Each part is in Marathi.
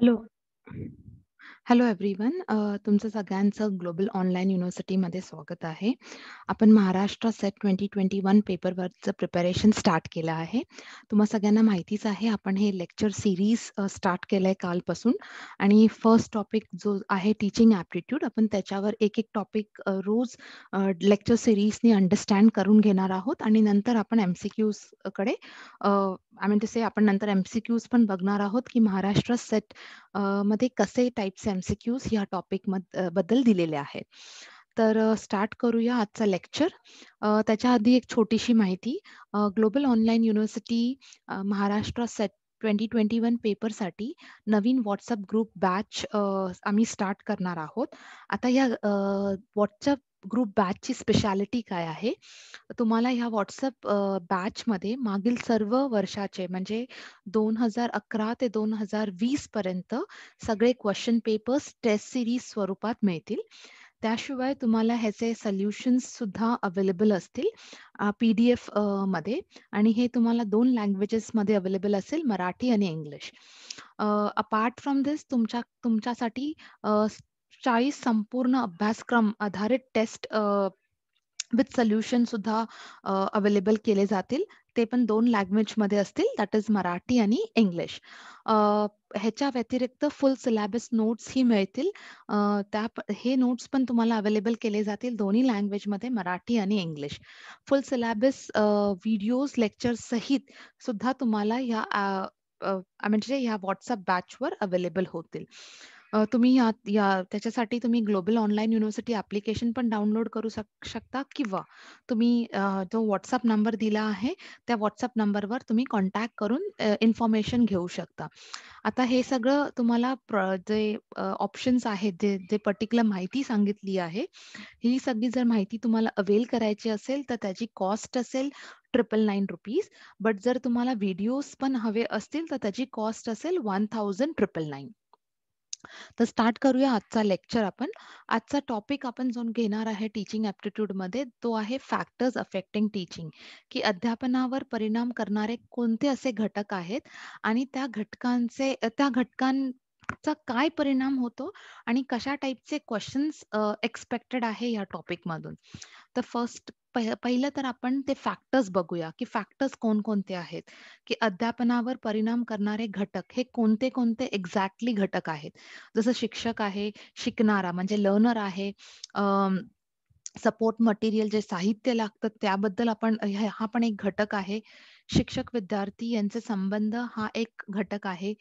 Hello. हॅलो एव्हरीवन अ, तुमचं सगळ्यांचं ग्लोबल ऑनलाईन युनिव्हर्सिटीमध्ये स्वागत आहे. आपण Maharashtra set twenty twenty one पेपरवरचं प्रिपरेशन स्टार्ट केलं आहे. तुम्हाला सगळ्यांना माहितीच आहे आपण हे लेक्चर सिरीज स्टार्ट केलं आहे कालपासून आणि फर्स्ट टॉपिक जो आहे टीचिंग ॲप्टिट्यूड आपण त्याच्यावर एक एक टॉपिक रोज लेक्चर सिरीजनी अंडरस्टँड करून घेणार आहोत आणि नंतर आपण एम सी क्यूजकडे आय मीन टू से आपण नंतर एम सी क्यूज पण बघणार आहोत की महाराष्ट्र सेट मध्ये कसे टाईपचे एमसीक्यूज ह्या टॉपिक बद्दल दिलेले आहेत तर स्टार्ट करूया आजचा लेक्चर त्याच्या आधी एक छोटीशी माहिती global online university Maharashtra set twenty twenty one पेपरसाठी नवीन व्हॉट्सअप ग्रुप बॅच आम्ही स्टार्ट करणार आहोत आता या व्हॉट्सअप ग्रुप ची स्पेशालिटी काय आहे तुम्हाला ह्या व्हॉट्सअप मध्ये मागील सर्व वर्षाचे म्हणजे दोन हजार अकरा ते दोन हजार वीस पर्यंत सगळे क्वेश्चन पेपर्स टेस्ट सिरीज स्वरूपात मिळतील त्याशिवाय तुम्हाला ह्याचे सल्युशन्स सुद्धा अवेलेबल असतील पी डी एफ मध्ये आणि हे तुम्हाला दोन लँग्वेजेसमध्ये अवेलेबल असेल मराठी आणि इंग्लिश अपार्ट फ्रॉम दिस तुमच्या तुमच्यासाठी चाळीस संपूर्ण अभ्यासक्रम आधारित टेस्ट विथ सोल्युशन सुद्धा अवेलेबल केले जातील ते पण दोन मध्ये असतील दॅट इज मराठी आणि इंग्लिश ह्याच्या व्यतिरिक्त फुल सिलेबस नोट्स ही मिळतील त्या हे नोट्स पण तुम्हाला अवेलेबल केले जातील दोन्ही लँग्वेजमध्ये मराठी आणि English full syllabus videos lecture सहित सुद्धा तुम्हाला ह्या म्हणजे ह्या व्हॉट्सअप बॅचवर अवेलेबल होतील तुम्ही या या त्याच्यासाठी तुम्ही ग्लोबल ऑनलाईन युनिव्हर्सिटी ऍप्लिकेशन पण डाउनलोड करू शकता किंवा तुम्ही जो व्हॉट्सअप नंबर दिला आहे, त्या व्हॉट्सअप नंबरवर तुम्ही कॉन्टॅक्ट करून इन्फॉर्मेशन घेऊ शकता. आता हे सगळं तुम्हाला जे ऑप्शन्स आहेत, जे जे पर्टिक्युलर माहिती सांगितली आहे, ही सगळी जर माहिती तुम्हाला अवेल करायची असेल, तर त्याची कॉस्ट असेल ट्रिपल नाईन रुपीज बट जर तुम्हाला व्हिडिओज पण हवे असतील, तर त्याची कॉस्ट असेल वन थाउजंड ट्रिपल नाईन तर स्टार्ट करूया आजचा लेक्चर आपण आजचा टॉपिक आपण जो घेणार आहे टीचिंग ऍप्टिट्यूड मध्ये तो आहे फॅक्टर्स अफेक्टिंग टीचिंग की अध्यापनावर परिणाम करणारे कोणते असे घटक आहेत आणि त्या घटकांचे त्या घटकांचा काय परिणाम होतो आणि कशा टाईपचे क्वेश्चन्स एक्सपेक्टेड आहे या टॉपिक मधून तर फर्स्ट पहिलं तर आपण ते फॅक्टर्स बघूया की फॅक्टर्स कोणकोणते आहेत की अध्यापनावर परिणाम करणारे घटक हे कोणते कोणते एक्झॅक्टली घटक आहेत जसं शिक्षक आहे शिकणारा म्हणजे लर्नर आहे सपोर्ट मटेरियल जे साहित्य लागतं त्याबद्दल आपण हा पण एक घटक आहे शिक्षक विद्यार्थी यांचे संबंध हा एक घटक आहे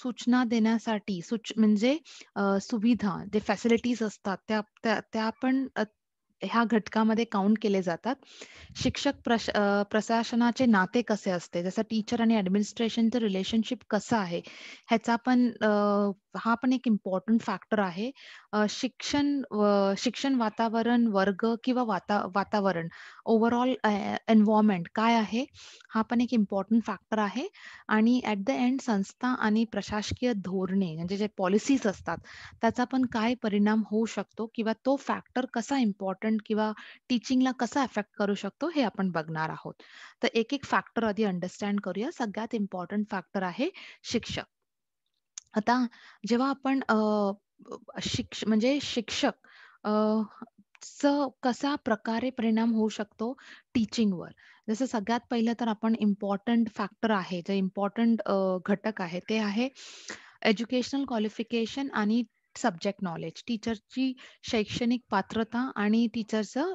सूचना देण्यासाठी सूच म्हणजे सुविधा जे फॅसिलिटीज असतात त्या त्या त्या पण ह्या घटकामध्ये काउंट केले जातात शिक्षक प्रशासनाचे नाते कसे असते जसं टीचर आणि ऍडमिनिस्ट्रेशनचं रिलेशनशिप कसं आहे ह्याचा पण हा पण एक इम्पॉर्टंट फॅक्टर आहे शिक्षण शिक्षण वातावरण वर्ग किंवा वाता वातावरण ओव्हरऑल एन्व्हायरमेंट काय आहे हा पण एक इम्पॉर्टंट फॅक्टर आहे आणि ऍट द एंड संस्था आणि प्रशासकीय धोरणे म्हणजे जे पॉलिसीज असतात त्याचा पण काय परिणाम होऊ शकतो किंवा तो फॅक्टर कसा इम्पॉर्टंट किंवा टीचिंगला कसा अफेक्ट करू शकतो हे आपण बघणार आहोत तर एक एक फॅक्टर आधी अंडरस्टँड करूया सगळ्यात इम्पॉर्टंट फॅक्टर आहे शिक्षक आता जेव्हा आपण शिक्ष म्हणजे शिक्षक कसा प्रकारे परिणाम होऊ शकतो टीचिंगवर जसं सगळ्यात पहिलं तर आपण इम्पॉर्टंट फॅक्टर आहे जे इम्पॉर्टंट घटक आहे ते आहे एज्युकेशनल क्वालिफिकेशन आणि सब्जेक्ट नॉलेज टीचरची शैक्षणिक पात्रता आणि टीचरचं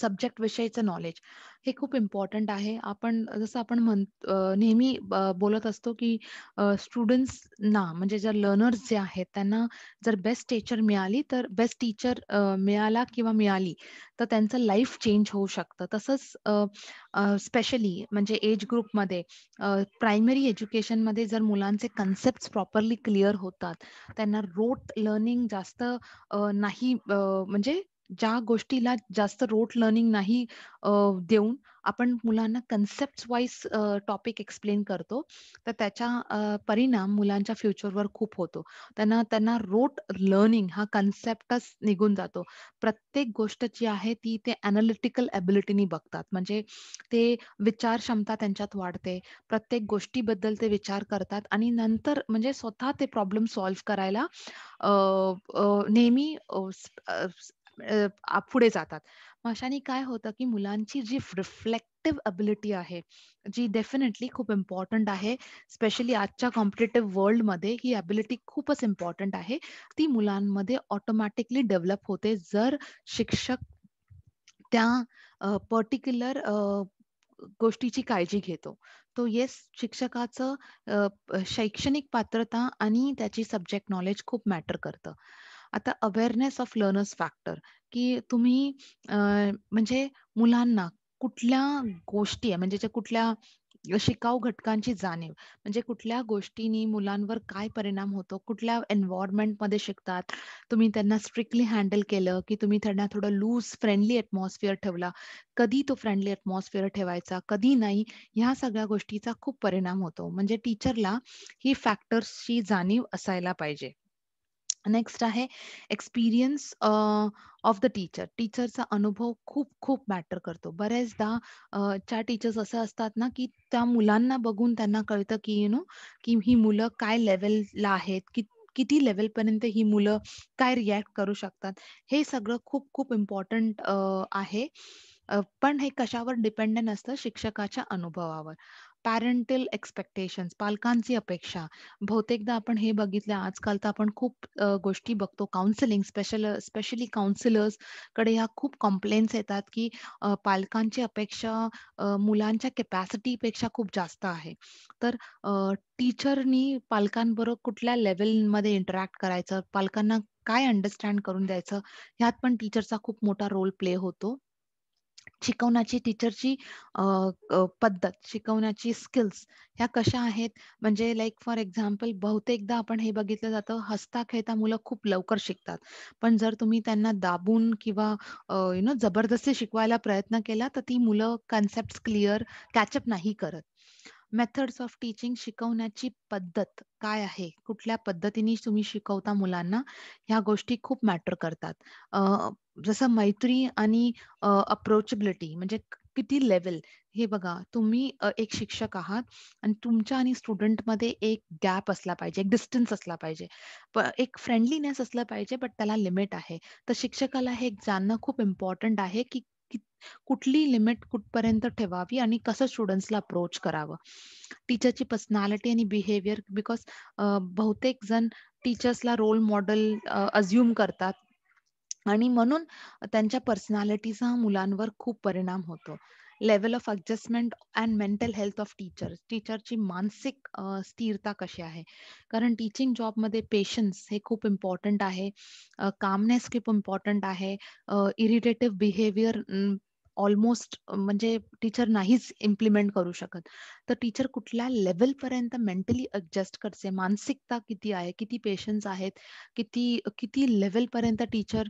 सब्जेक्ट विषयीचं नॉलेज हे खूप इम्पॉर्टंट आहे आपण जसं आपण म्हण नेहमी बोलत असतो की स्टुडंट्सना म्हणजे जर लर्नर्स जे आहेत त्यांना जर बेस्ट टीचर मिळाली तर बेस्ट टीचर मिळाला किंवा मिळाली तर त्यांचं लाईफ चेंज होऊ शकतं तसंच स्पेशली म्हणजे एज ग्रुपमध्ये प्रायमरी एज्युकेशनमध्ये जर मुलांचे कन्सेप्ट प्रॉपरली क्लिअर होतात त्यांना रोट लर्निंग जास्त नाही म्हणजे ज्या गोष्टीला जास्त रोट लर्निंग नाही देऊन आपण मुलांना कन्सेप्ट वाईज टॉपिक एक्सप्लेन करतो तर त्याच्या परिणाम मुलांच्या फ्युचरवर खूप होतो त्यांना त्यांना रोट लर्निंग हा कन्सेप्टच निघून जातो प्रत्येक गोष्ट जी आहे ती ते अनालिटिकल ॲबिलिटीनी बघतात म्हणजे ते विचार क्षमता त्यांच्यात वाढते प्रत्येक गोष्टीबद्दल ते विचार करतात आणि नंतर म्हणजे स्वतः ते प्रॉब्लेम सॉल्व्ह करायला नेहमी पुढे जातात मग अशाने काय होतं की मुलांची जी रिफ्लेक्टिव्ह अबिलिटी आहे जी डेफिनेटली खूप इम्पॉर्टंट आहे स्पेशली आजच्या कॉम्पिटेटिव्ह वर्ल्डमध्ये ही अबिलिटी खूपच इम्पॉर्टंट आहे ती मुलांमध्ये ऑटोमॅटिकली डेव्हलप होते जर शिक्षक त्या पर्टिक्युलर गोष्टीची काळजी घेतो तो येस शिक्षकाचं शैक्षणिक पात्रता आणि त्याची सब्जेक्ट नॉलेज खूप मॅटर करतं आता अवेअरनेस ऑफ लर्नर्स फॅक्टर की तुम्ही म्हणजे मुलांना कुठल्या गोष्टी आहे म्हणजे कुठल्या शिकाऊ घटकांची जाणीव म्हणजे कुठल्या गोष्टीनी मुलांवर काय परिणाम होतो कुठल्या मध्ये शिकतात तुम्ही त्यांना स्ट्रिक्टली हँडल केलं की तुम्ही त्यांना थोडं लूज फ्रेंडली अटमॉस्फिअर ठेवला कधी तो फ्रेंडली अटमॉस्फिअर ठेवायचा कधी नाही ह्या सगळ्या गोष्टीचा खूप परिणाम होतो म्हणजे टीचरला ही फॅक्टर्सची जाणीव असायला पाहिजे नेक्स्ट आहे एक्सपिरियन्स ऑफ द टीचर टीचरचा अनुभव खूप खूप मॅटर करतो बऱ्याचदा चार टीचर्स असं असतात ना की त्या मुलांना बघून त्यांना कळतं की यु नो की ही मुलं काय लेवलला आहेत की किती लेवलपर्यंत ही मुलं काय रिॲक्ट करू शकतात हे सगळं खूप खूप इम्पॉर्टंट आहे पण हे कशावर डिपेंडंट असतं शिक्षकाच्या अनुभवावर पॅरेंटल एक्सपेक्टेशन्स पालकांची अपेक्षा बहुतेकदा आपण हे बघितलं आजकाल तर आपण खूप गोष्टी बघतो काउन्सिलिंग स्पेशल स्पेशली काउन्सिलर्सकडे ह्या खूप कम्प्लेन्स येतात की पालकांची अपेक्षा मुलांच्या कॅपॅसिटीपेक्षा खूप जास्त आहे तर टीचरनी पालकांबरोबर कुठल्या लेवलमध्ये इंटरॅक्ट करायचं पालकांना काय अंडरस्टँड करून द्यायचं ह्यात पण टीचरचा खूप मोठा रोल प्ले होतो शिकवण्याची टीचरची पद्धत शिकवण्याची स्किल्स ह्या कशा आहेत म्हणजे लाईक फॉर एक्झाम्पल बहुतेकदा आपण हे बघितलं जातं हसता खेळता मुलं खूप लवकर शिकतात पण जर तुम्ही त्यांना दाबून किंवा यु नो जबरदस्ती शिकवायला प्रयत्न केला तर ती मुलं कन्सेप्ट क्लिअर कॅचअप नाही करत मेथड्स ऑफ टीचिंग शिकवण्याची पद्धत काय आहे कुठल्या पद्धतीने तुम्ही शिकवता मुलांना ह्या गोष्टी खूप मॅटर करतात जसं मैत्री आणि अप्रोचेबिलिटी म्हणजे किती लेवल हे बघा तुम्ही एक शिक्षक आहात आणि तुमच्या आणि स्टुडंटमध्ये एक गॅप असला पाहिजे एक डिस्टन्स असला पाहिजे एक फ्रेंडलीनेस असलं पाहिजे बट त्याला लिमिट आहे तर शिक्षकाला हे जाणणं खूप इम्पॉर्टंट आहे की कुठली लिमिट कुठपर्यंत ठेवावी आणि कसं स्टुडंट्सला अप्रोच करावं टीचरची पर्सनॅलिटी आणि बिहेवियर बिकॉज बहुतेक जण टीचर्सला रोल मॉडेल अज्युम करतात आणि म्हणून त्यांच्या पर्सनॅलिटीचा मुलांवर खूप परिणाम होतो level of adjustment and mental health of teacher टीचरची मानसिक स्थिरता कशी आहे कारण टीचिंग जॉब जॉबमध्ये पेशन्स हे खूप इम्पॉर्टंट आहे कामनेस खूप इम्पॉर्टंट आहे इरिटेटिव्ह बिहेवियर ऑलमोस्ट म्हणजे टीचर नाहीच इम्प्लिमेंट करू शकत तर टीचर कुठल्या लेवलपर्यंत मेंटली ऍडजस्ट करते मानसिकता किती आहे किती पेशन्स आहेत किती किती लेवलपर्यंत टीचर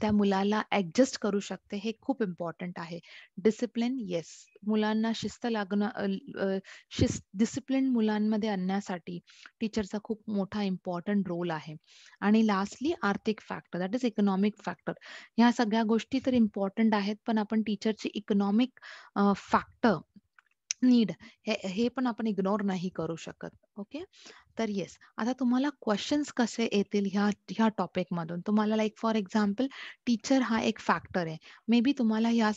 त्या मुलाला ऍडजस्ट करू शकते हे खूप इम्पॉर्टंट आहे डिसिप्लिन येस मुलांना शिस्त लागणं शिस्त डिसिप्लिन मुलांमध्ये आणण्यासाठी टीचरचा खूप मोठा इम्पॉर्टंट रोल आहे आणि लास्टली आर्थिक factor that is economic factor ह्या सगळ्या गोष्टी तर इम्पॉर्टंट आहेत पण आपण टीचरची इकॉनॉमिक फॅक्टर नीड हे हे पण आपण इग्नोर नाही करू शकत ओके तर येस आता तुम्हाला क्वेश्चन्स कसे येतील ह्या ह्या मधून तुम्हाला लाईक फॉर एक्झाम्पल टीचर हा एक फॅक्टर आहे मे बी तुम्हाला ह्या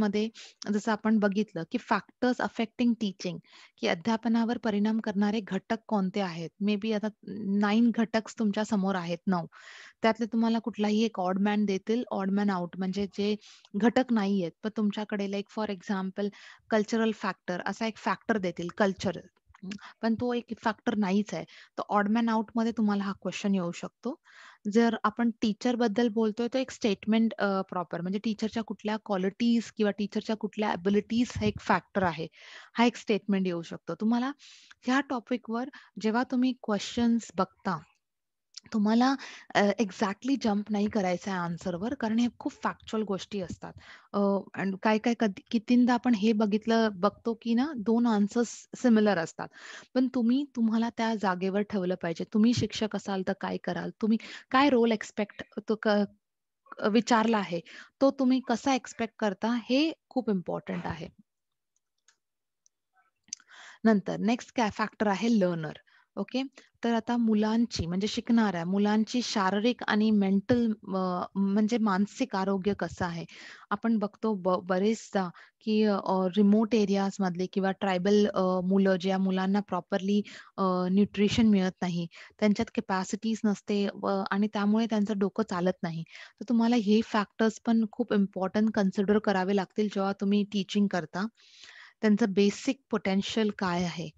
मध्ये जसं आपण बघितलं की फॅक्टर्स अफेक्टिंग टीचिंग की अध्यापनावर परिणाम करणारे घटक कोणते आहेत मे बी आता नाईन घटक्स तुमच्या समोर आहेत नऊ त्यातले तुम्हाला कुठलाही एक ऑडमॅन देतील ऑडमॅन आउट म्हणजे जे घटक नाही आहेत पण तुमच्याकडे like for example cultural factor असा एक फॅक्टर देतील कल्चरल पण तो एक फॅक्टर नाहीच आहे तर ऑडमॅन आउट मध्ये तुम्हाला हा क्वेश्चन येऊ शकतो जर आपण टीचर बद्दल बोलतोय तर एक स्टेटमेंट प्रॉपर म्हणजे टीचरच्या कुठल्या क्वालिटीज किंवा टीचरच्या कुठल्या अबिलिटीज हा एक फॅक्टर आहे हा एक स्टेटमेंट येऊ शकतो तुम्हाला ह्या टॉपिकवर जेव्हा तुम्ही क्वेश्चन्स बघता तुम्हाला एक्झॅक्टली जम्प नाही करायचं आहे आन्सरवर कारण हे खूप फॅक्च्युअल गोष्टी असतात काय काय कधी कितींदा आपण हे बघितलं बघतो की ना दोन आन्सर्स सिमिलर असतात पण तुम्ही तुम्हाला त्या जागेवर ठेवलं पाहिजे तुम्ही शिक्षक असाल तर काय कराल तुम्ही काय रोल एक्सपेक्ट तो विचारला आहे तो तुम्ही कसा एक्सपेक्ट करता हे खूप इम्पॉर्टंट आहे नंतर नेक्स्ट फॅक्टर आहे लर्नर ओके तर आता मुलांची म्हणजे शिकणाऱ्या मुलांची शारीरिक आणि मेंटल म्हणजे मानसिक आरोग्य कसं आहे आपण बघतो बरेचदा की रिमोट एरियाज मधले किंवा ट्रायबल मुलं ज्या मुलांना प्रॉपरली न्यूट्रिशन मिळत नाही त्यांच्यात कॅपॅसिटीज नसते आणि त्यामुळे त्यांचं डोकं चालत नाही तर तुम्हाला हे फॅक्टर्स पण खूप इम्पॉर्टंट कन्सिडर करावे लागतील जेव्हा तुम्ही टीचिंग करता त्यांचं बेसिक पोटेन्शियल काय आहे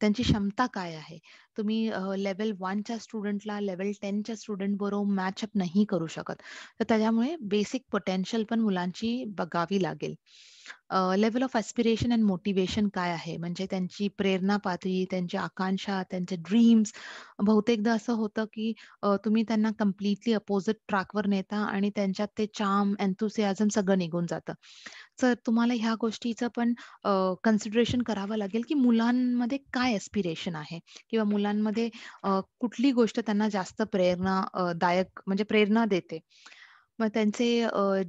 त्यांची क्षमता काय आहे तुम्ही लेवल वनच्या स्टुडंटला लेवल टेनच्या स्टुडंट बरोबर मॅचअप नाही करू शकत तर त्याच्यामुळे बेसिक पोटेन्शियल पण मुलांची बघावी लागेल level of aspiration and motivation काय आहे म्हणजे त्यांची प्रेरणा पातळी त्यांची आकांक्षा त्यांचे ड्रीम्स बहुतेकदा असं होतं की तुम्ही त्यांना कम्प्लिटली अपोजिट ट्रॅकवर नेता आणि त्यांच्यात ते चाम एन्थुसियाझम सगळं निघून जातं तर तुम्हाला ह्या गोष्टीचं पण कन्सिडरेशन करावं लागेल की मुलांमध्ये काय एस्पिरेशन आहे किंवा मुलांमध्ये कुठली गोष्ट त्यांना जास्त प्रेरणा दायक म्हणजे प्रेरणा देते मग त्यांचे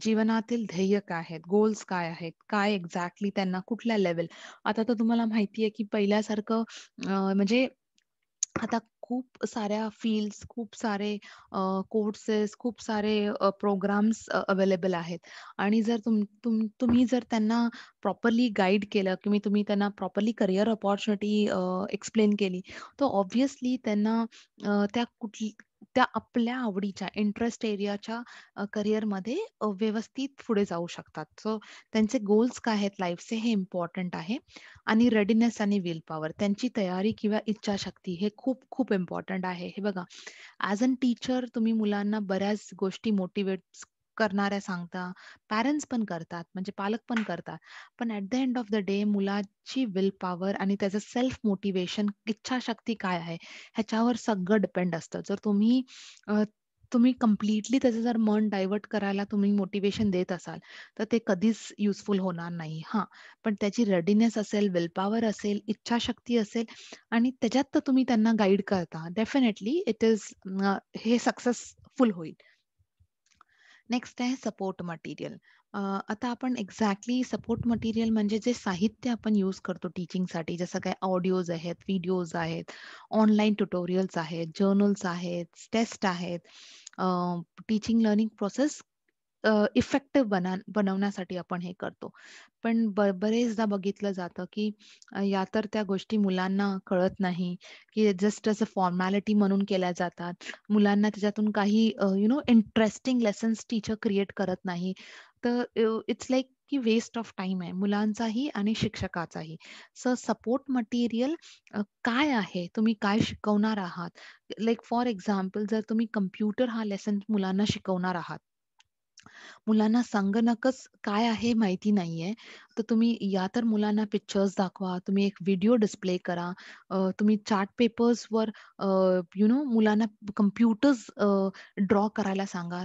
जीवनातील ध्येय काय आहेत गोल्स काय आहेत काय एक्झॅक्टली त्यांना कुठल्या लेवल आता तर तुम्हाला माहिती आहे की पहिल्यासारखं म्हणजे आता खूप साऱ्या फील्स, खूप सारे कोर्सेस खूप सारे प्रोग्राम्स अवेलेबल आहेत आणि जर तुम तुम तुम्ही जर त्यांना प्रॉपरली गाईड केलं किंवा तुम्ही त्यांना प्रॉपरली करिअर ऑपॉर्च्युनिटी एक्सप्लेन केली तर ऑब्व्हियसली त्यांना त्या कुठली त्या आपल्या आवडीच्या इंटरेस्ट एरियाच्या मध्ये व्यवस्थित पुढे जाऊ शकतात सो त्यांचे गोल्स काय आहेत लाईफचे हे इम्पॉर्टंट आहे आणि रेडीनेस आणि विल पॉवर त्यांची तयारी किंवा इच्छाशक्ती हे खूप खूप इम्पॉर्टंट आहे हे बघा ॲज अन टीचर तुम्ही मुलांना बऱ्याच गोष्टी मोटिवेट करणाऱ्या सांगता पॅरेंट्स पण करतात म्हणजे पालक पण करतात पण at the end of the day मुलाची विल पॉवर आणि त्याचं सेल्फ मोटिवेशन इच्छाशक्ती काय आहे ह्याच्यावर सगळं डिपेंड असतं जर तुम्ही तुम्ही कम्प्लिटली त्याचं जर मन डायव्हर्ट करायला तुम्ही मोटिवेशन देत असाल तर ते कधीच युजफुल होणार नाही हां पण त्याची रेडीनेस असेल विलपॉवर असेल इच्छाशक्ती असेल आणि त्याच्यात तर तुम्ही त्यांना गाईड करता डेफिनेटली इट इज हे सक्सेसफुल होईल नेक्स्ट आहे सपोर्ट मटेरियल आता आपण एक्झॅक्टली सपोर्ट मटेरियल म्हणजे जे साहित्य आपण यूज करतो टीचिंगसाठी जसं काय ऑडिओज आहेत व्हिडिओज आहेत ऑनलाईन ट्युटोरियल्स आहेत जर्नल्स आहेत टेस्ट आहेत टीचिंग लर्निंग प्रोसेस इफेक्टिव्ह बना बनवण्यासाठी आपण हे करतो पण बरेचदा बघितलं जातं की या तर त्या गोष्टी मुलांना कळत नाही की जस्ट अ फॉर्मॅलिटी म्हणून केल्या जातात मुलांना त्याच्यातून काही you know interesting lessons teacher create करत नाही तर इट्स लाईक की वेस्ट ऑफ टाइम आहे मुलांचाही आणि शिक्षकाचाही सो सपोर्ट मटेरियल काय आहे तुम्ही काय शिकवणार आहात लाईक फॉर एक्झाम्पल जर तुम्ही कम्प्युटर हा लेसन मुलांना शिकवणार आहात मुलांना संगणकच काय आहे माहिती नाहीये तर तुम्ही या तर मुलांना पिक्चर्स दाखवा तुम्ही एक व्हिडिओ डिस्प्ले करा तुम्ही चार्ट पेपर्सवर यु नो मुलांना कम्प्युटर्स ड्रॉ करायला सांगा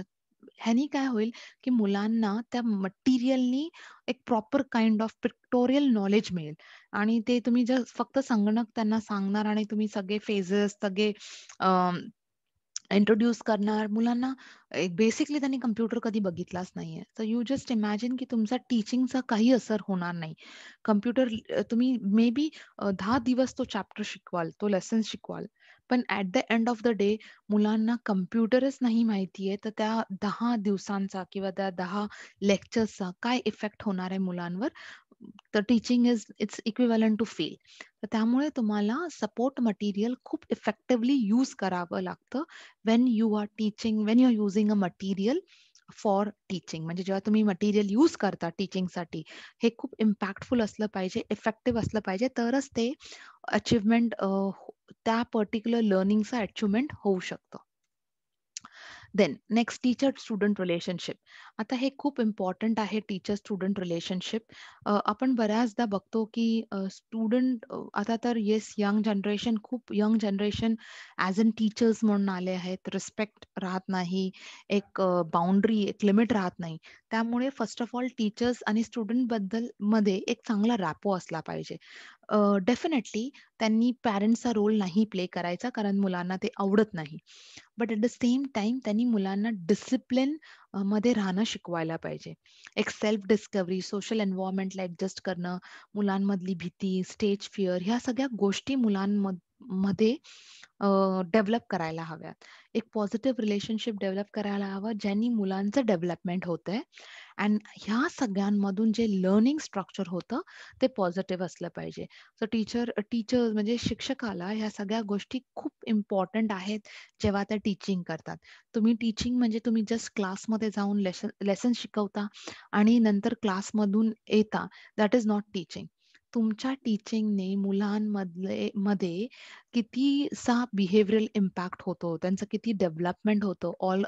ह्यानी काय होईल की मुलांना त्या मटेरियलनी एक proper kind of pictorial knowledge मिळेल आणि ते तुम्ही जर फक्त संगणक त्यांना सांगणार आणि तुम्ही सगळे फेजेस सगळे इंट्रोड्यूस करणार मुलांना बेसिकली त्यांनी कम्प्युटर कधी बघितलाच नाहीये तर यू जस्ट इमॅजिन की तुमचा टीचिंगचा काही असर होणार नाही कम्प्युटर तुम्ही मे बी दहा दिवस तो चॅप्टर शिकवाल तो लेसन शिकवाल पण at the end of the day मुलांना कम्प्युटरच नाही माहिती आहे तर त्या दहा दिवसांचा किंवा त्या दहा लेक्चरचा काय इफेक्ट होणार आहे मुलांवर तर teaching is it's equivalent to fail तर त्यामुळे तुम्हाला सपोर्ट मटेरियल खूप इफेक्टिवली यूज करावं लागतं when you are teaching when you are using a material for teaching म्हणजे जेव्हा तुम्ही मटेरियल यूज करता टीचिंगसाठी हे खूप इम्पॅक्टफुल असलं पाहिजे इफेक्टिव्ह असलं पाहिजे तरच ते अचिव्हमेंट हो, त्या पर्टिक्युलर लर्निंगचा अचिव्हमेंट होऊ शकतं then next teacher student relationship आता हे खूप इम्पॉर्टंट आहे टीचर स्टुडंट रिलेशनशिप आपण बऱ्याचदा बघतो की स्टुडंट आता तर येस यंग जनरेशन खूप young generation as an teachers म्हणून आले आहेत रिस्पेक्ट राहत नाही एक बाउंड्री एक लिमिट राहत नाही त्यामुळे फर्स्ट ऑफ ऑल टीचर्स आणि स्टुडंट बद्दल मध्ये एक चांगला रॅपो असला पाहिजे डेफिनेटली त्यांनी पॅरेंट्सचा रोल नाही प्ले करायचा कारण मुलांना ते आवडत नाही but at the same time त्यांनी मुलांना डिसिप्लिन मध्ये राहणं शिकवायला पाहिजे एक सेल्फ डिस्कवरी सोशल एन्व्हायरमेंटला ऍडजस्ट करणं मुलांमधली भीती स्टेज फिअर ह्या सगळ्या गोष्टी मुलांमध्ये मध्ये डेव्हलप करायला हव्यात एक पॉझिटिव्ह रिलेशनशिप डेव्हलप करायला हवं ज्यांनी मुलांचं डेव्हलपमेंट होतंय अँड ह्या सगळ्यांमधून जे लर्निंग स्ट्रक्चर होतं ते पॉझिटिव्ह असलं पाहिजे सो टीचर टीचर म्हणजे शिक्षकाला ह्या सगळ्या गोष्टी खूप इम्पॉर्टंट आहेत जेव्हा त्या टीचिंग करतात तुम्ही टीचिंग म्हणजे तुम्ही जस्ट क्लासमध्ये जाऊन लेसन लेसन शिकवता आणि नंतर क्लासमधून येता दॅट इज नॉट टीचिंग तुमच्या टीचिंगने मुलांमधले मध्ये किती सा बिहेवियरल इम्पॅक्ट होतो त्यांचं किती डेव्हलपमेंट होतो, ऑल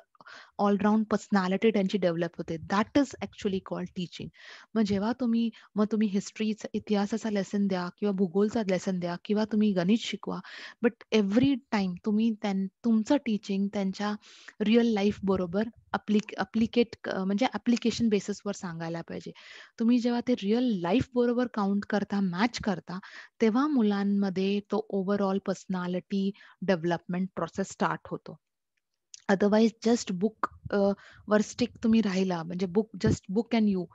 ऑलराऊंड पर्सनॅलिटी त्यांची डेव्हलप होते that is actually called teaching मग जेव्हा तुम्ही मग तुम्ही हिस्ट्रीचा इतिहासाचा लेसन द्या किंवा भूगोलचा लेसन द्या किंवा तुम्ही गणित शिकवा बट एव्हरी टाइम तुम्ही त्यां तुमचं टीचिंग त्यांच्या रिअल लाईफ बरोबर अप्लिक अप्लिकेट म्हणजे ॲप्लिकेशन बेसिसवर सांगायला पाहिजे तुम्ही जेव्हा ते रिअल लाईफ बरोबर काउंट करता मॅच करता तेव्हा मुलांमध्ये तो overall personality development process start होतो अदरवाईज जस्ट बुक वर स्टिक तुम्ही राहिला म्हणजे book just book and you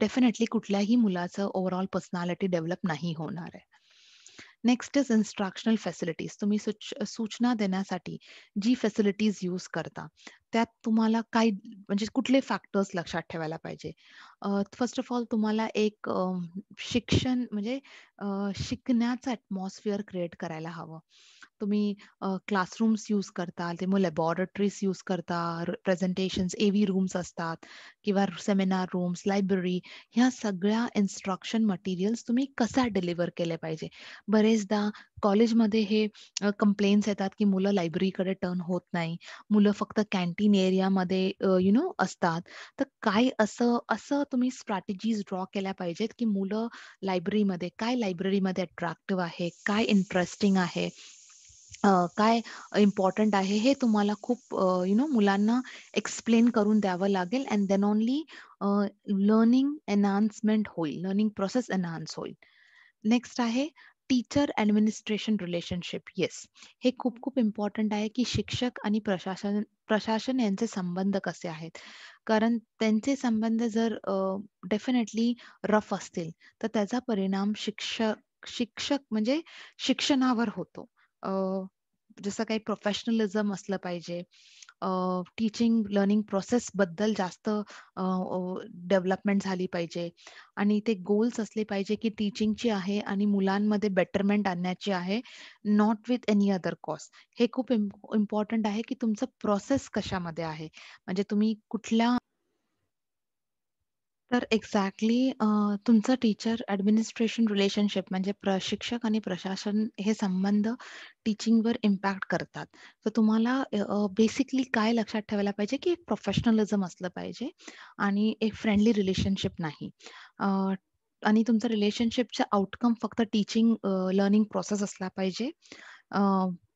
definitely कुठल्याही मुलाचं ओव्हरऑल पर्सनॅलिटी डेव्हलप नाही होणार आहे नेक्स्ट इज इन्स्ट्रक्शनल फॅसिलिटीज तुम्ही सूचना देण्यासाठी जी फॅसिलिटीज यूज करता त्यात तुम्हाला काय म्हणजे कुठले फॅक्टर्स लक्षात ठेवायला पाहिजे फर्स्ट ऑफ ऑल तुम्हाला एक शिक्षण म्हणजे शिकण्याचं ॲटमॉस्फिअर क्रिएट करायला हवं तुम्ही क्लासरूम्स यूज करता ते मग लॅबॉरेटरीज यूज करता प्रेझेंटेशन्स एव्ही रूम्स असतात किंवा सेमिनार रूम्स लायब्ररी ह्या सगळ्या इन्स्ट्रक्शन मटेरियल्स तुम्ही कसा डिलिव्हर केले पाहिजे बरेचदा कॉलेजमध्ये हे कंप्लेंट्स येतात की मुलं लायब्ररीकडे टर्न होत नाही मुलं फक्त कॅन्टीन एरियामध्ये यु नो असतात तर काय असं असं तुम्ही स्ट्रॅटेजीज ड्रॉ केल्या पाहिजेत की मुलं लायब्ररीमध्ये काय लायब्ररीमध्ये अट्रॅक्टिव्ह आहे काय इंटरेस्टिंग आहे काय इम्पॉर्टंट आहे हे तुम्हाला खूप यु नो मुलांना एक्सप्लेन करून द्यावं लागेल and then only learning enhancement होईल लर्निंग प्रोसेस एनहान्स होईल नेक्स्ट आहे टीचर ऍडमिनिस्ट्रेशन रिलेशनशिप येस हे खूप खूप इम्पॉर्टंट आहे की शिक्षक आणि प्रशासन प्रशासन यांचे संबंध कसे आहेत कारण त्यांचे संबंध जर डेफिनेटली रफ असतील तर त्याचा परिणाम शिक्षक शिक्षक म्हणजे शिक्षणावर होतो जसं काही प्रोफेशनलिझम असलं पाहिजे टीचिंग लर्निंग प्रोसेस बद्दल जास्त डेव्हलपमेंट झाली पाहिजे आणि ते गोल्स असले पाहिजे की टीचिंगची आहे आणि मुलांमध्ये बेटरमेंट आणण्याची आहे not with any other cost हे खूप इम्पॉर्टंट आहे की तुमचं प्रोसेस कशामध्ये आहे म्हणजे तुम्ही कुठल्या तर एक्झॅक्टली तुमचं टीचर ऍडमिनिस्ट्रेशन रिलेशनशिप म्हणजे प्रशिक्षक आणि प्रशासन हे संबंध टीचिंगवर इम्पॅक्ट करतात. तर तुम्हाला बेसिकली काय लक्षात ठेवायला पाहिजे, की एक प्रोफेशनलिझम असलं पाहिजे आणि एक फ्रेंडली रिलेशनशिप नाही. आणि तुमचं रिलेशनशिपचं आउटकम फक्त टीचिंग लर्निंग प्रोसेस असला पाहिजे.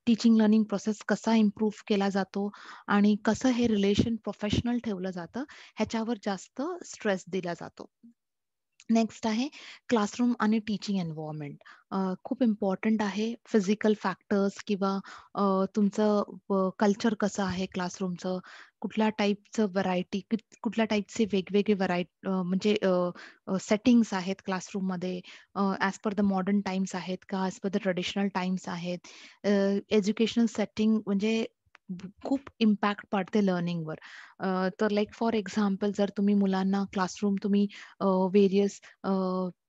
टीचिंग लर्निंग प्रोसेस कसा इम्प्रूव्ह केला जातो आणि कसं हे रिलेशन प्रोफेशनल ठेवलं जातं ह्याच्यावर जास्त स्ट्रेस दिला जातो नेक्स्ट आहे क्लासरूम आणि टीचिंग एन्व्हायरमेंट खूप इम्पॉर्टंट आहे फिजिकल फॅक्टर्स किंवा तुमचं कल्चर कसं आहे क्लासरूमचं कुठल्या टाईपचं व्हरायटी कुठल्या टाईपचे वेगवेगळे व्हराय म्हणजे सेटिंग्स आहेत क्लासरूममध्ये as per the modern times आहेत का as per the traditional times आहेत एज्युकेशनल सेटिंग म्हणजे खूप इम्पॅक्ट पाडते लर्निंगवर तर लाईक फॉर एक्झाम्पल जर तुम्ही मुलांना क्लासरूम तुम्ही वेरियस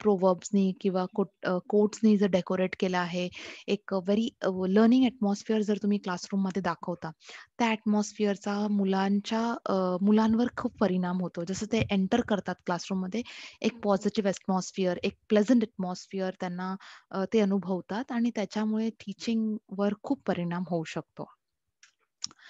प्रोवर्ब्सनी किंवा कोट कोट्सनी जर डेकोरेट केलं आहे एक व्हेरी लर्निंग ॲटमॉस्फिअर जर तुम्ही क्लासरूममध्ये दाखवता त्या ॲटमॉस्फिअरचा मुलांच्या मुलांवर खूप परिणाम होतो जसं ते एंटर करतात क्लासरूममध्ये एक पॉझिटिव्ह ॲटमॉस्फिअर एक प्लेझंट ॲटमॉस्फिअर त्यांना ते अनुभवतात आणि त्याच्यामुळे टीचिंगवर खूप परिणाम होऊ शकतो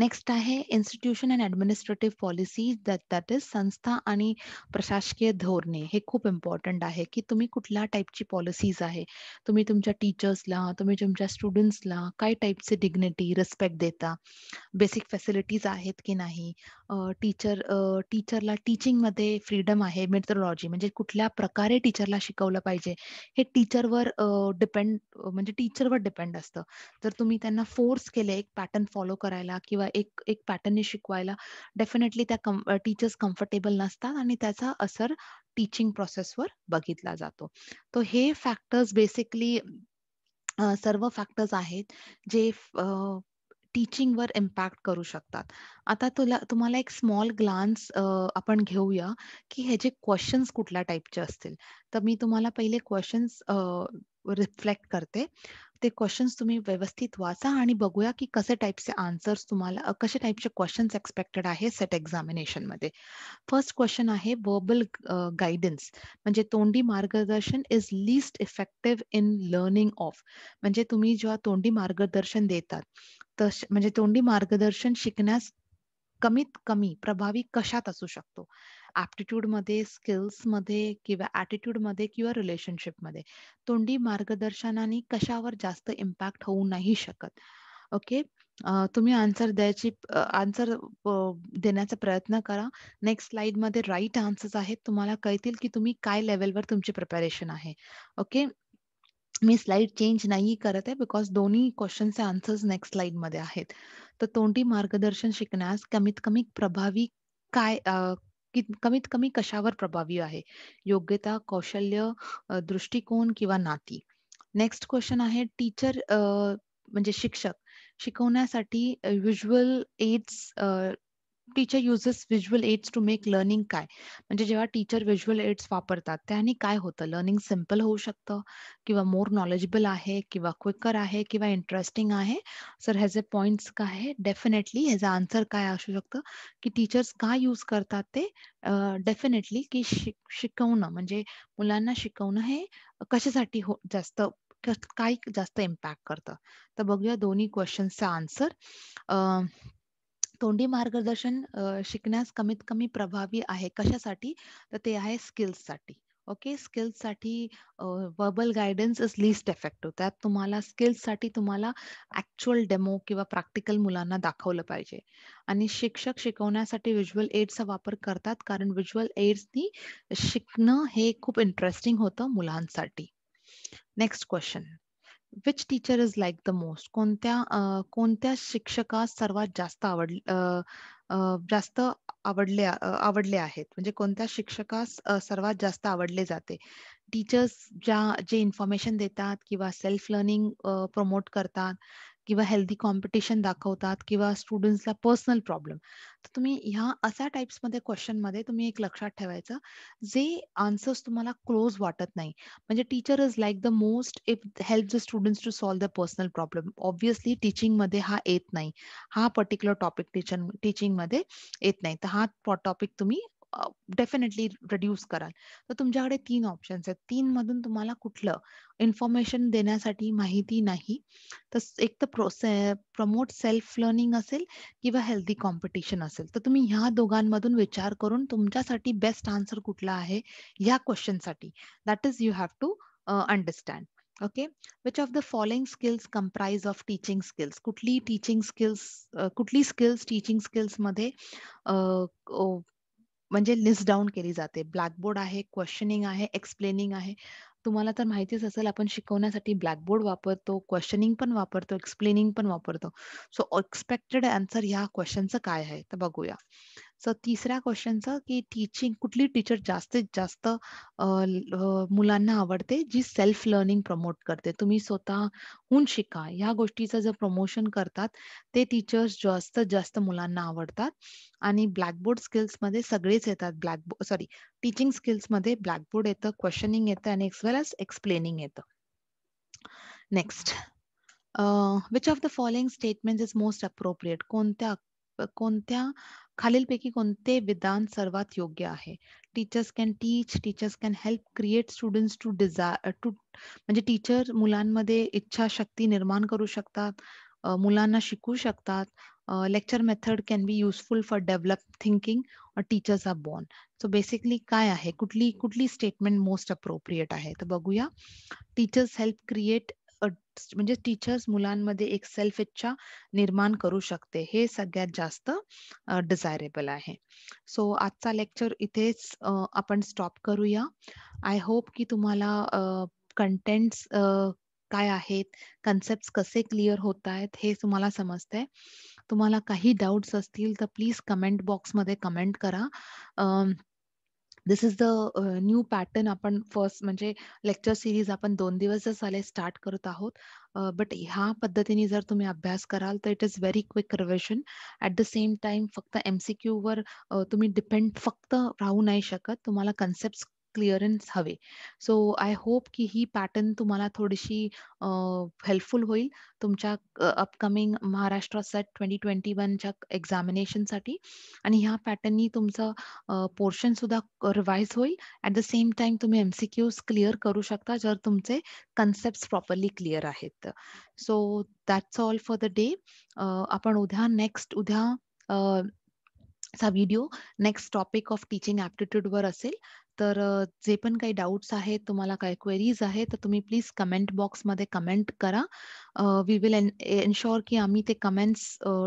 नेक्स्ट आहे institution and administrative policy that that is संस्था आणि प्रशासकीय धोरणे हे खूप इम्पॉर्टंट आहे की तुम्ही कुठल्या टाईपची पॉलिसीज आहे तुम्ही तुमच्या टीचर्सला तुम्ही तुमच्या स्टुडंट्सला काय टाईपचे डिग्निटी रिस्पेक्ट देता बेसिक फॅसिलिटीज आहेत की नाही टीचर टीचरला टीचिंगमध्ये फ्रीडम आहे मेट्रोलॉजी म्हणजे कुठल्या प्रकारे टीचरला शिकवलं पाहिजे हे टीचरवर डिपेंड म्हणजे टीचरवर डिपेंड असतं जर तुम्ही त्यांना फोर्स केले एक पॅटर्न फॉलो करायला किंवा एक एक पॅटर्नने शिकवायला डेफिनेटली त्या टीचर्स कम्फर्टेबल नसतात आणि त्याचा असर टीचिंग प्रोसेसवर बघितला जातो तो हे फॅक्टर्स बेसिकली सर्व फॅक्टर्स आहेत जे टीचिंग वर इम्पॅक्ट करू शकतात आता तुला तुम्हाला एक स्मॉल ग्लान्स आपण घेऊया की हे जे क्वेश्चन्स कुठल्या टाईपचे असतील तर मी तुम्हाला पहिले क्वेश्चन्स रिफ्लेक्ट करते ते क्वेश्चन्स तुम्ही व्यवस्थित वाचा आणि बघूया की कसे टाईपचे आन्सर्स तुम्हाला कसे टाईपचे क्वेश्चन्स एक्सपेक्टेड आहे सेट मध्ये फर्स्ट क्वेश्चन आहे वर्बल गायडन्स म्हणजे तोंडी मार्गदर्शन is least effective in learning of म्हणजे तुम्ही जेव्हा तोंडी मार्गदर्शन देतात तश म्हणजे तोंडी मार्गदर्शन शिकण्यास कमीत कमी प्रभावी कशात असू शकतो ॲप्टिट्यूडमध्ये स्किल्समध्ये किंवा ॲटिट्यूडमध्ये किंवा रिलेशनशिपमध्ये तोंडी मार्गदर्शनाने कशावर जास्त इम्पॅक्ट होऊ नाही शकत ओके तुम्ही आन्सर द्यायची आन्सर देण्याचा प्रयत्न करा नेक्स्ट स्लाइडमध्ये राईट आन्सर्स आहेत तुम्हाला कळतील की तुम्ही काय लेवलवर तुमची प्रिपरेशन आहे ओके मी स्लाइड चेंज नाही करत आहे बिकॉज दोन्ही क्वेश्चनचे आन्सर्स नेक्स्ट स्लाइडमध्ये आहेत तर तोंडी मार्गदर्शन शिकण्यास कमीत कमी प्रभावी काय कि कमीत कमी कशावर प्रभावी आहे योग्यता कौशल्य दृष्टिकोन किंवा नाती नेक्स्ट क्वेश्चन आहे टीचर म्हणजे शिक्षक शिकवण्यासाठी usual aids teacher uses visual aids to make learning काय म्हणजे जेव्हा टीचर व्हिज्युअल एड्स वापरतात त्याने काय होतं लर्निंग सिम्पल होऊ शकतं किंवा मोर नॉलेजेबल आहे किंवा क्विकर आहे किंवा इंटरेस्टिंग आहे सर ह्याचे पॉइंट्स काय आहे डेफिनेटली ह्याचा आन्सर काय असू शकतं की टीचर्स काय यूज करतात ते डेफिनेटली की शिकवणं म्हणजे मुलांना शिकवणं हे कशासाठी हो जास्त काय जास्त इम्पॅक्ट करतं तर बघूया दोन्ही क्वेश्चनचा आन्सर तोंडी मार्गदर्शन शिकण्यास कमीत कमी प्रभावी आहे कशासाठी तर ते आहे स्किल्स साठी ओके स्किल्स साठी verbal guidance is least effective त्यात तुम्हाला स्किल्स साठी तुम्हाला ऍक्च्युअल डेमो किंवा प्रॅक्टिकल मुलांना दाखवलं पाहिजे आणि शिक्षक शिकवण्यासाठी व्हिज्युअल एड्सचा वापर करतात कारण व्हिज्युअल एड्सनी शिकणं हे खूप इंटरेस्टिंग होतं मुलांसाठी next question which teacher is like the most कोणत्या कोणत्या शिक्षकास सर्वात जास्त आवड जास्त आवडले आवडले आहेत म्हणजे कोणत्या शिक्षकास सर्वात जास्त आवडले जाते टीचर्स ज्या जे इन्फॉर्मेशन देतात किंवा सेल्फ लर्निंग प्रमोट करतात किंवा हेल्दी कॉम्पिटिशन दाखवतात किंवा स्टुडंट्सला पर्सनल प्रॉब्लेम तर तुम्ही ह्या अशा टाईप्समध्ये क्वेश्चनमध्ये तुम्ही एक लक्षात ठेवायचं जे आन्सर्स तुम्हाला क्लोज वाटत नाही म्हणजे teacher is like the most if help the students to solve the personal problem obviously टीचिंगमध्ये हा येत नाही हा पर्टिक्युलर टॉपिक टीचर टीचिंगमध्ये येत नाही तर हा टॉपिक तुम्ही डेफिनेटली रिड्यूस कराल तर तुमच्याकडे तीन ऑप्शन्स आहेत तीन मधून तुम्हाला कुठलं इन्फॉर्मेशन देण्यासाठी माहिती नाही तर एक तर प्रोसे प्रमोट सेल्फ लर्निंग असेल किंवा हेल्दी कॉम्पिटिशन असेल तर तुम्ही ह्या दोघांमधून विचार करून तुमच्यासाठी बेस्ट आन्सर कुठला आहे ह्या क्वेश्चनसाठी that is you have to understand okay which of the following skills comprise of teaching skills कुठली टीचिंग स्किल्स uh, कुठली स्किल्स टीचिंग स्किल्समध्ये म्हणजे लिस्ट डाऊन केली जाते ब्लॅकबोर्ड आहे क्वेश्चनिंग आहे एक्सप्लेनिंग आहे तुम्हाला तर माहितीच असेल आपण शिकवण्यासाठी ब्लॅकबोर्ड वापरतो क्वेश्चनिंग पण वापरतो एक्सप्लेनिंग पण वापरतो सो एक्सपेक्टेड आन्सर ह्या क्वेश्चनचं काय आहे तर बघूया सो तिसऱ्या क्वेश्चनचं की टीचिंग कुठली टीचर जास्तीत जास्त मुलांना आवडते जी सेल्फ लर्निंग प्रमोट करते तुम्ही स्वतःहून शिका ह्या गोष्टीचं जर प्रमोशन करतात ते टीचर्स जास्त जास्त मुलांना आवडतात आणि ब्लॅकबोर्ड स्किल्समध्ये सगळेच येतात ब्लॅकबोर्ड सॉरी टीचिंग स्किल्समध्ये ब्लॅकबोर्ड येतं क्वेश्चनिंग येतं आणि एक्स वेल एज एक्सप्लेनिंग येतं next which of the following statement is most appropriate कोणत्या कोणत्या खालीलपैकी कोणते विधान सर्वात योग्य आहे teachers can teach teachers can help create students to desire to म्हणजे टीचर मुलांमध्ये इच्छाशक्ती निर्माण करू शकतात मुलांना शिकू शकतात lecture method can be useful for develop thinking or teachers are born so basically काय आहे कुठली कुठली स्टेटमेंट मोस्ट अप्रोप्रिएट आहे तर बघूया टीचर्स हेल्प क्रिएट म्हणजे टीचर्स मुलांमध्ये एक सेल्फ इच्छा निर्माण करू शकते हे सगळ्यात जास्त डिझायरेबल आहे सो आजचा लेक्चर इथेच आपण स्टॉप करूया आय होप की तुम्हाला कंटेंट्स काय आहेत कन्सेप्ट कसे क्लिअर होत आहेत हे तुम्हाला समजतंय तुम्हाला काही डाऊट्स असतील तर प्लीज कमेंट बॉक्समध्ये कमेंट करा this is the new pattern आपण फर्स्ट म्हणजे लेक्चर सिरीज आपण दोन दिवस झाले स्टार्ट करत आहोत बट ह्या पद्धतीने जर तुम्ही अभ्यास कराल तर it is very quick revision at the same time फक्त एम सी क्यूवर तुम्ही डिपेंड फक्त राहू नाही शकत तुम्हाला कन्सेप्ट क्लिअरन्स हवे सो आय होप की ही पॅटर्न तुम्हाला थोडीशी हेल्पफुल होईल तुमच्या upcoming Maharashtra set twenty twenty वनच्या एक्झामिनेशनसाठी आणि ह्या पॅटर्ननी तुमचं पोर्शन सुद्धा रिवाईज होईल ॲट द सेम टाइम तुम्ही एम सी क्यूज क्लिअर करू शकता जर तुमचे कन्सेप्ट प्रॉपरली क्लिअर आहेत so that's all for the day आपण उद्या नेक्स्ट उद्या चा video next topic of teaching वर असेल तर जे पण काही डाउट्स आहेत, तुम्हाला काही क्वेरीज आहेत, तर तुम्ही प्लीज कमेंट बॉक्समध्ये कमेंट करा. वी विल एन की आम्ही ते comments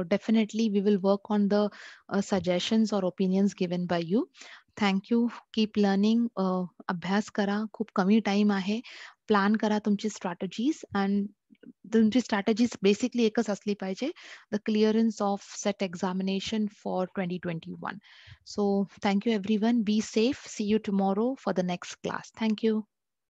definitely we will work on the suggestions or opinions given by you. Thank you. Keep learning. अभ्यास करा. खूप कमी टाईम आहे. प्लॅन करा तुमची स्ट्रॅटेजीज अँड तुमची स्ट्रॅटेजी बेसिकली एकच असली पाहिजे the clearance of set examination for twenty twenty one so thank you everyone be safe see you tomorrow for the next class thank you